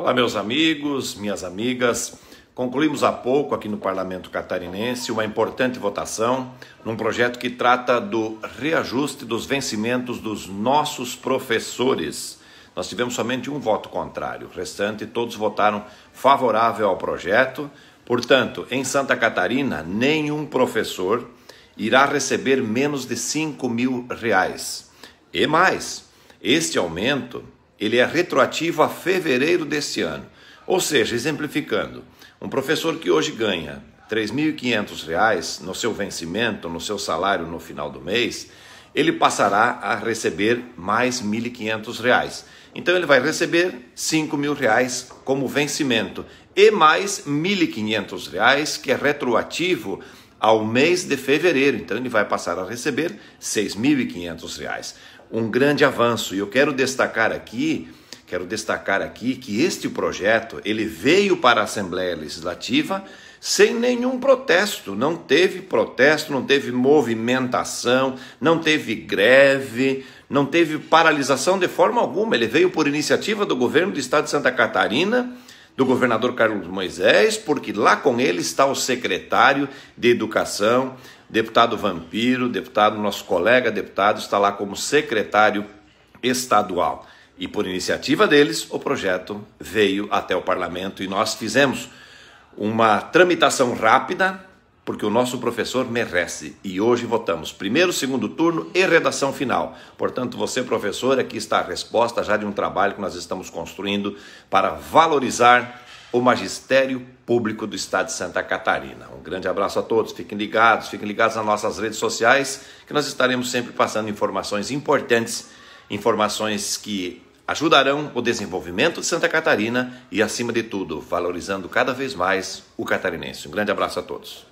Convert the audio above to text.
Olá, meus amigos, minhas amigas. Concluímos há pouco aqui no Parlamento Catarinense uma importante votação num projeto que trata do reajuste dos vencimentos dos nossos professores. Nós tivemos somente um voto contrário, o restante todos votaram favorável ao projeto. Portanto, em Santa Catarina, nenhum professor irá receber menos de 5 mil reais. E mais, este aumento ele é retroativo a fevereiro deste ano. Ou seja, exemplificando, um professor que hoje ganha R$ 3.500 no seu vencimento, no seu salário no final do mês, ele passará a receber mais R$ 1.500. Então ele vai receber R$ 5.000 como vencimento e mais R$ 1.500 que é retroativo ao mês de fevereiro. Então ele vai passar a receber R$ 6.500 um grande avanço. E eu quero destacar aqui, quero destacar aqui que este projeto, ele veio para a Assembleia Legislativa sem nenhum protesto, não teve protesto, não teve movimentação, não teve greve, não teve paralisação de forma alguma. Ele veio por iniciativa do governo do estado de Santa Catarina do governador Carlos Moisés, porque lá com ele está o secretário de Educação, deputado Vampiro, deputado, nosso colega deputado, está lá como secretário estadual. E por iniciativa deles, o projeto veio até o parlamento e nós fizemos uma tramitação rápida porque o nosso professor merece. E hoje votamos primeiro, segundo turno e redação final. Portanto, você, professor, aqui está a resposta já de um trabalho que nós estamos construindo para valorizar o magistério público do estado de Santa Catarina. Um grande abraço a todos, fiquem ligados, fiquem ligados nas nossas redes sociais, que nós estaremos sempre passando informações importantes, informações que ajudarão o desenvolvimento de Santa Catarina e, acima de tudo, valorizando cada vez mais o catarinense. Um grande abraço a todos.